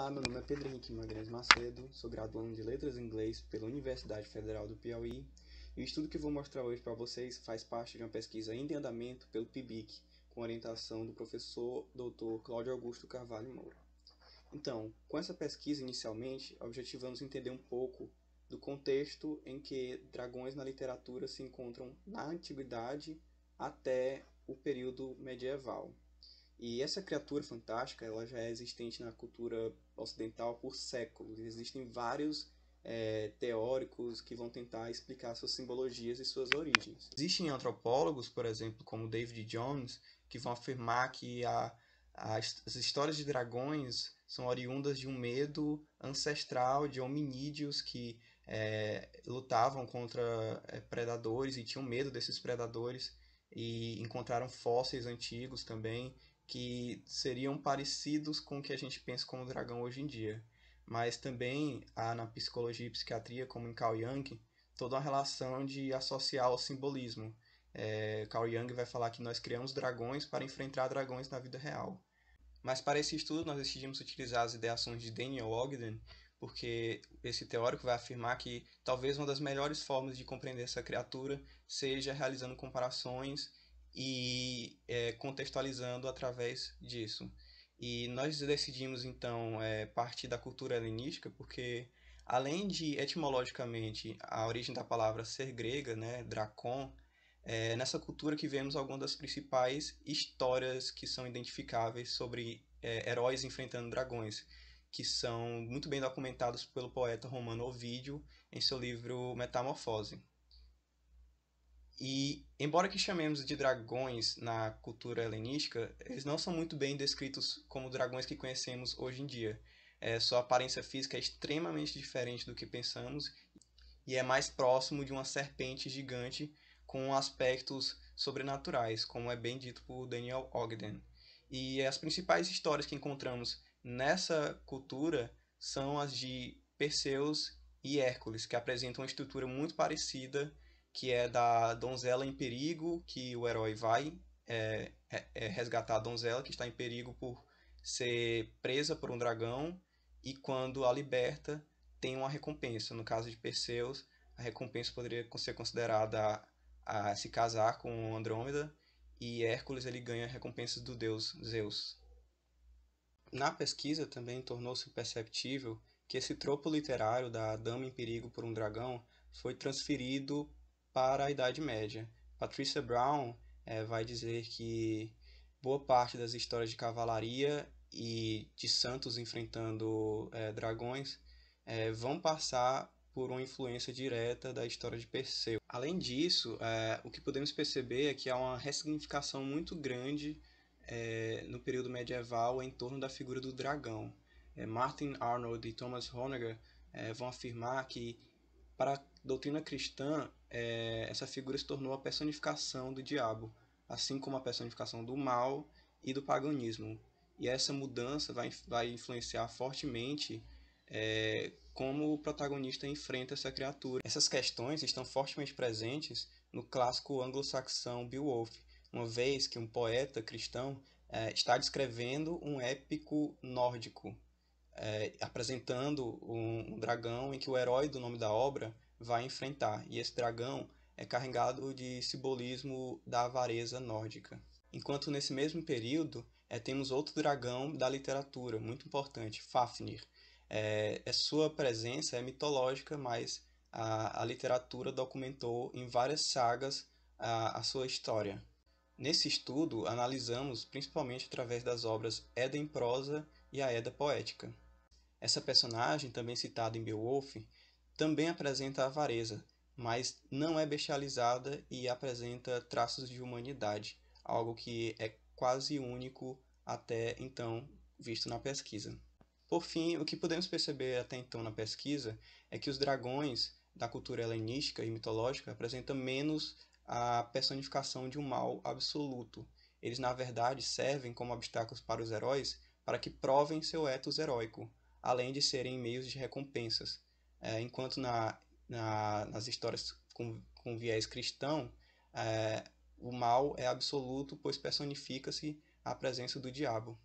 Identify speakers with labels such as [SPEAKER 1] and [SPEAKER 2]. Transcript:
[SPEAKER 1] Olá, meu nome é Pedro Henrique Magalhães Macedo, sou graduando de Letras em Inglês pela Universidade Federal do Piauí e o estudo que vou mostrar hoje para vocês faz parte de uma pesquisa em andamento pelo PIBIC, com orientação do professor Dr. Cláudio Augusto Carvalho Moura. Então, com essa pesquisa inicialmente, objetivamos entender um pouco do contexto em que dragões na literatura se encontram na antiguidade até o período medieval. E essa criatura fantástica, ela já é existente na cultura ocidental por séculos. Existem vários é, teóricos que vão tentar explicar suas simbologias e suas origens. Existem antropólogos, por exemplo, como David Jones, que vão afirmar que a, a, as histórias de dragões são oriundas de um medo ancestral de hominídeos que é, lutavam contra é, predadores e tinham medo desses predadores e encontraram fósseis antigos também que seriam parecidos com o que a gente pensa como dragão hoje em dia. Mas também há na psicologia e psiquiatria, como em Carl Jung, toda uma relação de associar ao simbolismo. É, Carl Jung vai falar que nós criamos dragões para enfrentar dragões na vida real. Mas para esse estudo nós decidimos utilizar as ideações de Daniel Ogden, porque esse teórico vai afirmar que talvez uma das melhores formas de compreender essa criatura seja realizando comparações e é, contextualizando através disso. E nós decidimos então é, partir da cultura helenística porque além de etimologicamente a origem da palavra ser grega, né, dracon, é nessa cultura que vemos algumas das principais histórias que são identificáveis sobre é, heróis enfrentando dragões, que são muito bem documentados pelo poeta romano Ovídio em seu livro Metamorfose. E, embora que chamemos de dragões na cultura helenística, eles não são muito bem descritos como dragões que conhecemos hoje em dia. É, sua aparência física é extremamente diferente do que pensamos e é mais próximo de uma serpente gigante com aspectos sobrenaturais, como é bem dito por Daniel Ogden. E as principais histórias que encontramos nessa cultura são as de Perseus e Hércules, que apresentam uma estrutura muito parecida que é da donzela em perigo, que o herói vai é, é, é resgatar a donzela que está em perigo por ser presa por um dragão e quando a liberta tem uma recompensa. No caso de Perseus, a recompensa poderia ser considerada a, a se casar com Andrômeda e Hércules ele ganha recompensas do deus Zeus. Na pesquisa também tornou-se perceptível que esse tropo literário da dama em perigo por um dragão foi transferido para a Idade Média. Patricia Brown é, vai dizer que boa parte das histórias de cavalaria e de santos enfrentando é, dragões é, vão passar por uma influência direta da história de Perseu. Além disso, o que podemos perceber é que há uma ressignificação muito grande no período medieval em torno da figura do dragão. Martin Arnold e Thomas Honegger vão afirmar que para a doutrina cristã, é, essa figura se tornou a personificação do diabo, assim como a personificação do mal e do paganismo. E essa mudança vai, vai influenciar fortemente é, como o protagonista enfrenta essa criatura. Essas questões estão fortemente presentes no clássico anglo-saxão Beowulf, uma vez que um poeta cristão é, está descrevendo um épico nórdico é, apresentando um, um dragão em que o herói do nome da obra vai enfrentar, e esse dragão é carregado de simbolismo da avareza nórdica. Enquanto nesse mesmo período é, temos outro dragão da literatura, muito importante, Fafnir. É, é sua presença é mitológica, mas a, a literatura documentou em várias sagas a, a, sua história. Nesse estudo, analisamos principalmente através das obras Eda em prosa e a Eda poética. Essa personagem, também citada em Beowulf, também apresenta avareza, mas não é bestializada e apresenta traços de humanidade, algo que é quase único até então visto na pesquisa. Por fim, o que podemos perceber até então na pesquisa é que os dragões da cultura helenística e mitológica apresentam menos a personificação de um mal absoluto. Eles, na verdade, servem como obstáculos para os heróis para que provem seu etos heróico, além de serem meios de recompensas. É, enquanto na, na, nas histórias com, com viés cristão, é, o mal é absoluto, pois personifica-se a presença do diabo.